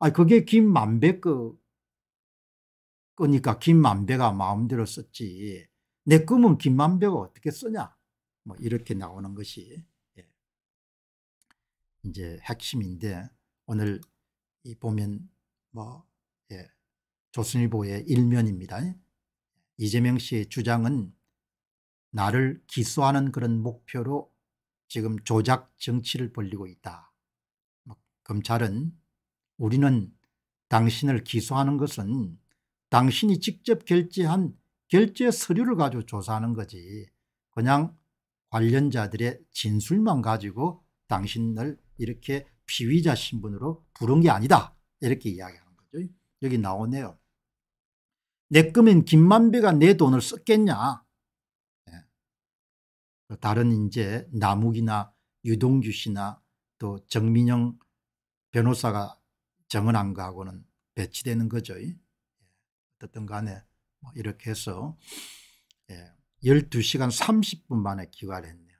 아, 니 그게 김만배 거, 러니까 김만배가 마음대로 썼지. 내 꿈은 김만배가 어떻게 쓰냐. 뭐 이렇게 나오는 것이 예. 이제 핵심인데 오늘 이 보면 뭐 예. 조선일보의 일면입니다. 이재명 씨의 주장은 나를 기소하는 그런 목표로 지금 조작 정치를 벌리고 있다. 뭐 검찰은 우리는 당신을 기소하는 것은 당신이 직접 결제한 결제 서류를 가지고 조사하는 거지 그냥 관련자들의 진술만 가지고 당신을 이렇게 피의자 신분으로 부른 게 아니다 이렇게 이야기하는 거죠. 여기 나오네요. 내 금인 김만배가 내 돈을 썼겠냐. 예. 다른 이제 남욱이나 유동규 씨나 또 정민영 변호사가 정은안과하고는 배치되는 거죠. 예. 어떻든 간에 뭐 이렇게 해서 12시간 예, 30분 만에 귀가를 했네요.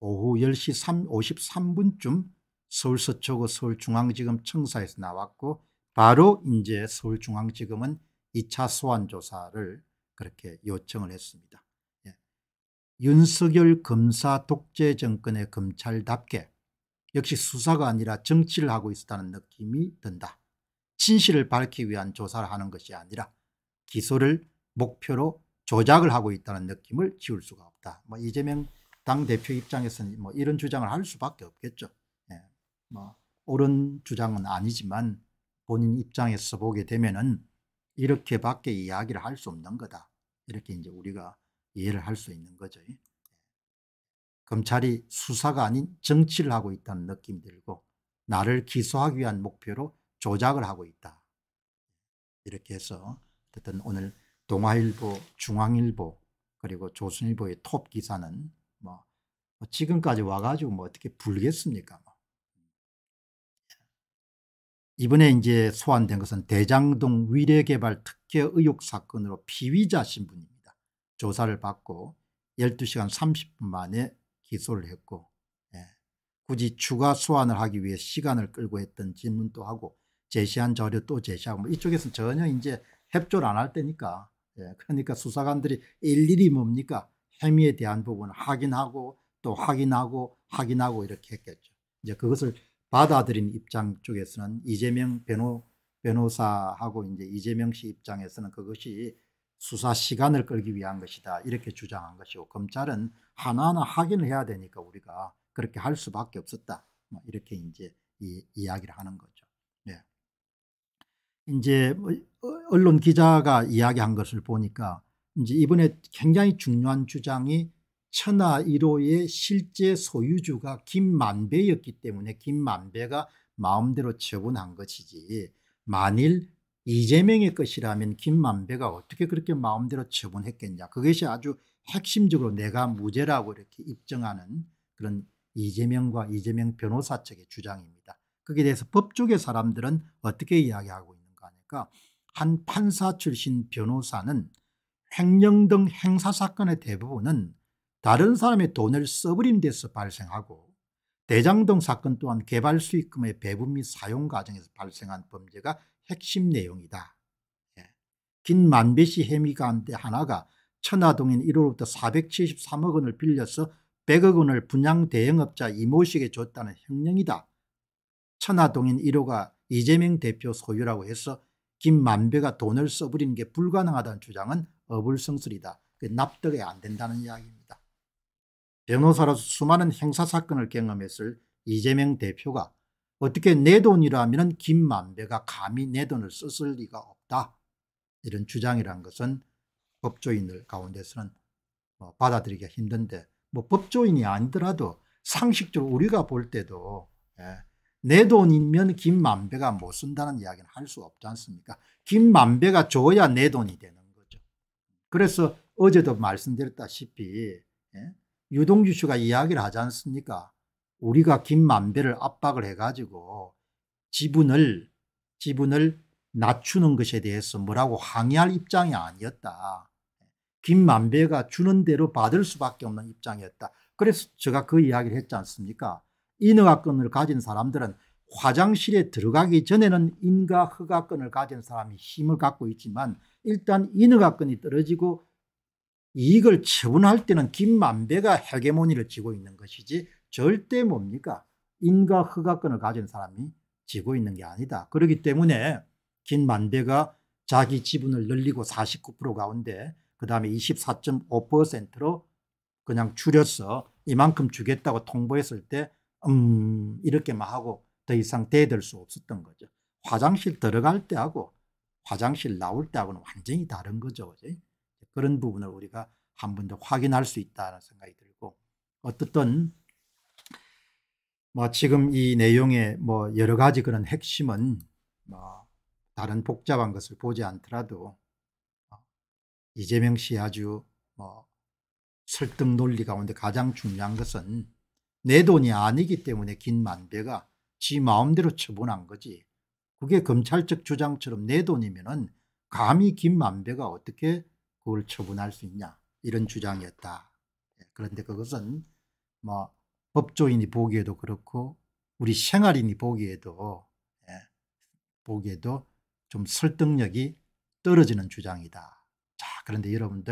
오후 10시 53분쯤 서울 서초구 서울중앙지검 청사에서 나왔고 바로 이제 서울중앙지검은 2차 소환조사를 그렇게 요청을 했습니다. 예. 윤석열 검사 독재 정권의 검찰답게 역시 수사가 아니라 정치를 하고 있었다는 느낌이 든다. 진실을 밝히기 위한 조사를 하는 것이 아니라 기소를 목표로 조작을 하고 있다는 느낌을 지울 수가 없다. 뭐 이재명 당대표 입장에서는 뭐 이런 주장을 할 수밖에 없겠죠. 예. 뭐 옳은 주장은 아니지만 본인 입장에서 보게 되면은 이렇게밖에 이야기를 할 수 없는 거다. 이렇게 이제 우리가 이해를 할 수 있는 거죠. 예. 검찰이 수사가 아닌 정치를 하고 있다는 느낌이 들고 나를 기소하기 위한 목표로 조작을 하고 있다. 이렇게 해서 어쨌든 오늘 동아일보, 중앙일보 그리고 조선일보의 톱 기사는 뭐, 뭐 지금까지 와가지고 뭐 어떻게 불겠습니까? 뭐. 이번에 이제 소환된 것은 대장동 위례개발 특혜 의혹 사건으로 피의자 신분입니다. 조사를 받고 12시간 30분 만에 기소를 했고 예. 굳이 추가 소환을 하기 위해 시간을 끌고 했던 질문도 하고 제시한 자료 또 제시하고 뭐이쪽에서 전혀 이제 협조를 안할 때니까 예. 그러니까 수사관들이 일일이 뭡니까 혐의에 대한 부분을 확인하고 또 확인하고 확인하고 이렇게 했겠죠. 이제 그것을 받아들인 입장 쪽에서는 이재명 변호 변호사하고 이제 이재명 씨 입장에서는 그것이 수사 시간을 끌기 위한 것이다 이렇게 주장한 것이고 검찰은 하나하나 확인을 해야 되니까 우리가 그렇게 할 수밖에 없었다 뭐 이렇게 이제 이 이야기를 하는 거죠. 예. 이제 뭐 어, 언론 기자가 이야기한 것을 보니까 이제 이번에 굉장히 중요한 주장이 천하 1호의 실제 소유주가 김만배였기 때문에 김만배가 마음대로 처분한 것이지 만일 이재명의 것이라면 김만배가 어떻게 그렇게 마음대로 처분했겠냐. 그것이 아주 핵심적으로 내가 무죄라고 이렇게 입증하는 그런 이재명과 이재명 변호사 측의 주장입니다. 거기에 대해서 법조계 사람들은 어떻게 이야기하고 있는가 하니까 한 판사 출신 변호사는 횡령 등 행사사건의 대부분은 다른 사람의 돈을 써버린 데서 발생하고 대장동 사건 또한 개발 수익금의 배분 및 사용 과정에서 발생한 범죄가 핵심 내용이다. 예. 긴 만배시 해미 가운데 하나가 천화동인 1호로부터 473억 원을 빌려서 100억 원을 분양 대행업자 이모식에 줬다는 횡령이다. 천화동인 1호가 이재명 대표 소유라고 해서 김만배가 돈을 써버리는 게 불가능하다는 주장은 어불성설이다. 납득이 안 된다는 이야기입니다. 변호사로서 수많은 형사사건을 경험했을 이재명 대표가 어떻게 내 돈이라면 김만배가 감히 내 돈을 썼을 리가 없다. 이런 주장이란 것은 법조인들 가운데서는 뭐 받아들이기가 힘든데 뭐 법조인이 아니더라도 상식적으로 우리가 볼 때도 예, 내 돈이면 김만배가 못 쓴다는 이야기는 할 수 없지 않습니까? 김만배가 줘야 내 돈이 되는 거죠. 그래서 어제도 말씀드렸다시피 예, 유동주 씨가 이야기를 하지 않습니까? 우리가 김만배를 압박을 해가지고 지분을 지분을 낮추는 것에 대해서 뭐라고 항의할 입장이 아니었다. 김만배가 주는 대로 받을 수밖에 없는 입장이었다. 그래서 제가 그 이야기를 했지 않습니까? 인허가권을 가진 사람들은 화장실에 들어가기 전에는 인가 허가권을 가진 사람이 힘을 갖고 있지만 일단 인허가권이 떨어지고 이익을 처분할 때는 김만배가 헤게모니를 쥐고 있는 것이지 절대 뭡니까? 인과 허가권을 가진 사람이 지고 있는 게 아니다. 그렇기 때문에 긴 만배가 자기 지분을 늘리고 49% 가운데 그 다음에 24.5%로 그냥 줄였어 이만큼 주겠다고 통보했을 때 음, 이렇게만 하고 더 이상 대들 수 없었던 거죠. 화장실 들어갈 때하고 화장실 나올 때하고는 완전히 다른 거죠. 그지? 그런 부분을 우리가 한 번 더 확인할 수 있다는 생각이 들고 어떻든 뭐 지금 이 내용의 뭐 여러 가지 그런 핵심은 뭐 다른 복잡한 것을 보지 않더라도 어, 이재명 씨 아주 뭐 설득 논리 가운데 가장 중요한 것은 내 돈이 아니기 때문에 긴 만배가 지 마음대로 처분한 거지. 그게 검찰적 주장처럼 내 돈이면은 감히 긴 만배가 어떻게 그걸 처분할 수 있냐 이런 주장이었다. 예, 그런데 그것은 뭐 법조인이 보기에도 그렇고 우리 생활인이 보기에도 예, 보기에도 좀 설득력이 떨어지는 주장이다. 자, 그런데 여러분들